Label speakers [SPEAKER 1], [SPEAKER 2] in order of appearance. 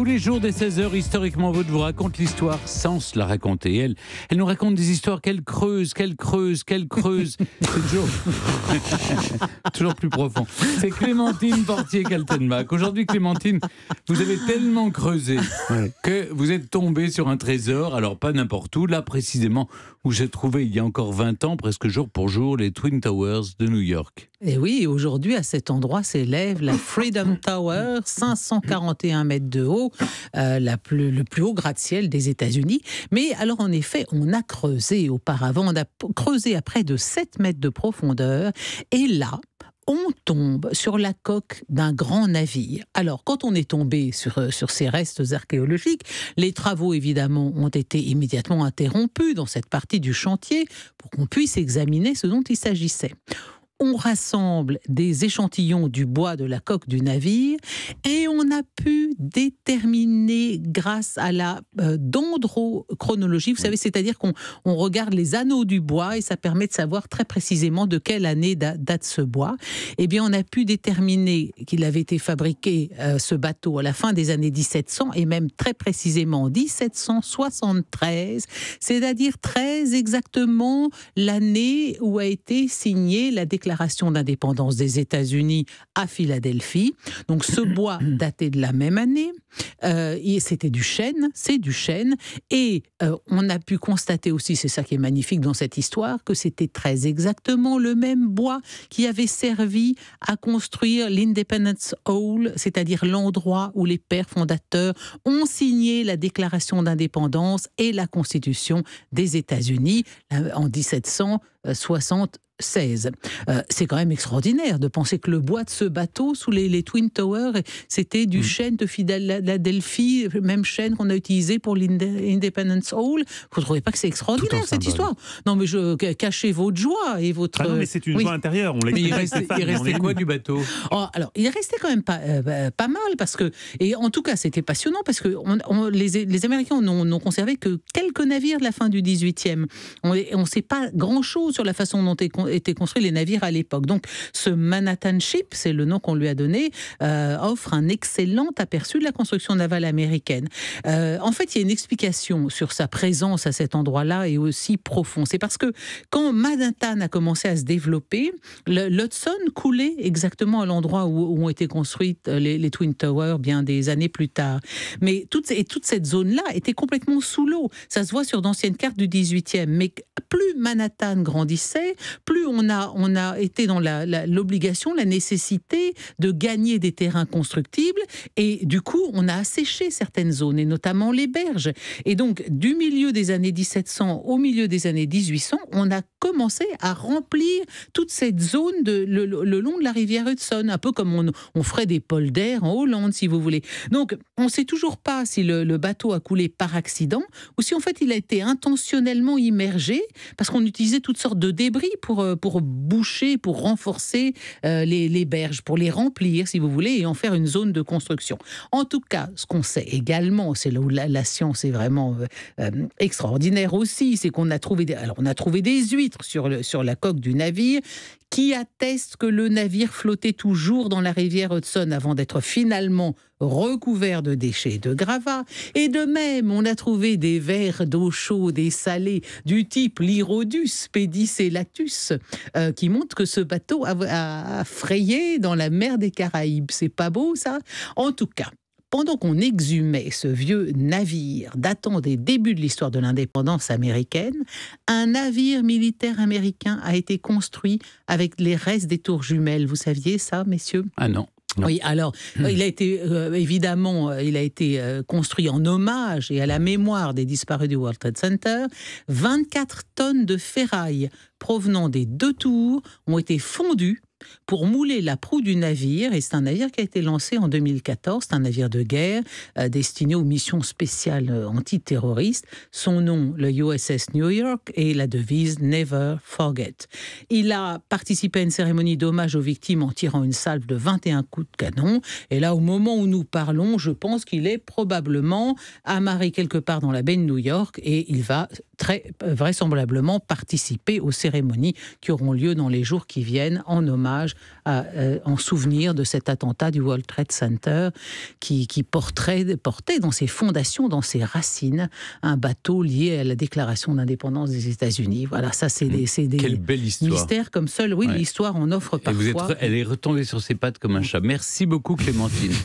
[SPEAKER 1] Tous les jours des 16 heures, Historiquement votre, vous raconte l'histoire sans la raconter. Elle, elle nous raconte des histoires qu'elle creuse, qu'elle creuse, qu'elle creuse. C'est toujours... plus profond. C'est Clémentine Portier-Kaltenbach. Aujourd'hui, Clémentine, vous avez tellement creusé que vous êtes tombée sur un trésor, alors pas n'importe où, là précisément où j'ai trouvé il y a encore 20 ans, presque jour pour jour, les Twin Towers de New York. Et eh oui, aujourd'hui, à cet endroit s'élève la Freedom Tower, 541 mètres de haut, euh, le plus haut gratte-ciel des États-Unis. Mais alors, en effet, on a creusé auparavant, on a creusé à près de 7 mètres de profondeur. Et là, on tombe sur la coque d'un grand navire. Alors, quand on est tombé sur, euh, sur ces restes archéologiques, les travaux, évidemment, ont été immédiatement interrompus dans cette partie du chantier pour qu'on puisse examiner ce dont il s'agissait on rassemble des échantillons du bois de la coque du navire et on a pu déterminer grâce à la euh, dendrochronologie, vous savez, c'est-à-dire qu'on regarde les anneaux du bois et ça permet de savoir très précisément de quelle année date ce bois. Eh bien, on a pu déterminer qu'il avait été fabriqué euh, ce bateau à la fin des années 1700 et même très précisément 1773, c'est-à-dire très exactement l'année où a été signée la déclaration déclaration d'indépendance des États-Unis à Philadelphie. Donc ce bois datait de la même année. Euh, c'était du chêne, c'est du chêne. Et euh, on a pu constater aussi, c'est ça qui est magnifique dans cette histoire, que c'était très exactement le même bois qui avait servi à construire l'Independence Hall, c'est-à-dire l'endroit où les pères fondateurs ont signé la déclaration d'indépendance et la Constitution des États-Unis euh, en 1760 16. Euh, c'est quand même extraordinaire de penser que le bois de ce bateau sous les, Twin Towers, c'était du mm. chêne de Philadelphie, même chêne qu'on a utilisé pour l'Independence Hall. Vous ne trouvez pas que c'est extraordinaire cette histoire Non, mais je, cachez votre joie et votre. Ah non, mais c'est une joie intérieure. On mais il restait, quoi du bateau oh, Alors, il restait quand même pas, euh, bah, pas mal parce que, et en tout cas, c'était passionnant parce que les, Américains n'ont conservé que quelques navires de la fin du 18e. On ne sait pas grand-chose sur la façon dont est étaient construits les navires à l'époque. Donc ce Manhattan Ship, c'est le nom qu'on lui a donné, euh, offre un excellent aperçu de la construction navale américaine. Euh, en fait, il y a une explication sur sa présence à cet endroit-là et aussi profond. C'est parce que quand Manhattan a commencé à se développer, l'Hudson coulait exactement à l'endroit où, ont été construites euh, les, Twin Towers bien des années plus tard. Mais toute, et toute cette zone-là était complètement sous l'eau. Ça se voit sur d'anciennes cartes du 18e. Mais plus Manhattan grandissait, plus on a, on a été dans l'obligation, la, nécessité de gagner des terrains constructibles, et du coup, on a asséché certaines zones, et notamment les berges. Et donc, du milieu des années 1700 au milieu des années 1800, on a commencé à remplir toute cette zone le, long de la rivière Hudson, un peu comme on, on ferait des polders en Hollande, si vous voulez. Donc, on ne sait toujours pas si le bateau a coulé par accident ou si en fait il a été intentionnellement immergé parce qu'on utilisait toutes sortes de débris pour euh, pour, boucher, pour renforcer euh, les, berges, pour les remplir, si vous voulez, et en faire une zone de construction. En tout cas, ce qu'on sait également, c'est là où la, science est vraiment euh, extraordinaire aussi, c'est qu'on a trouvé des, a trouvé des huîtres sur, sur la coque du navire qui attestent que le navire flottait toujours dans la rivière Hudson avant d'être finalement recouvert de déchets de gravats. Et de même, on a trouvé des verres d'eau chaude et salée du type l'Irodus, pedicellatus*, euh, qui montre que ce bateau a frayé dans la mer des Caraïbes. C'est pas beau, ça En tout cas, pendant qu'on exhumait ce vieux navire datant des débuts de l'histoire de l'indépendance américaine, un navire militaire américain a été construit avec les restes des tours jumelles. Vous saviez ça, messieurs Ah non. Oui, alors, hmm. il a été, euh, évidemment, euh, il a été euh, construit en hommage et à la mémoire des disparus du World Trade Center. 24 tonnes de ferraille provenant des deux tours ont été fondues pour mouler la proue du navire. Et c'est un navire qui a été lancé en 2014. C'est un navire de guerre euh, destiné aux missions spéciales euh, antiterroristes. Son nom, le USS New York, et la devise Never Forget. Il a participé à une cérémonie d'hommage aux victimes en tirant une salve de 21 coups de canon. Et là, au moment où nous parlons, je pense qu'il est probablement amarré quelque part dans la baie de New York et il va très euh, vraisemblablement participer aux cérémonies qui auront lieu dans les jours qui viennent en hommage euh, en souvenir de cet attentat du World Trade Center qui, portait, dans ses fondations, dans ses racines, un bateau lié à la déclaration d'indépendance des États-Unis. Voilà, ça, c'est hmm. des, mystères comme seul. Oui, l'histoire en offre parfois. elle est retombée sur ses pattes comme un chat. Merci beaucoup, Clémentine.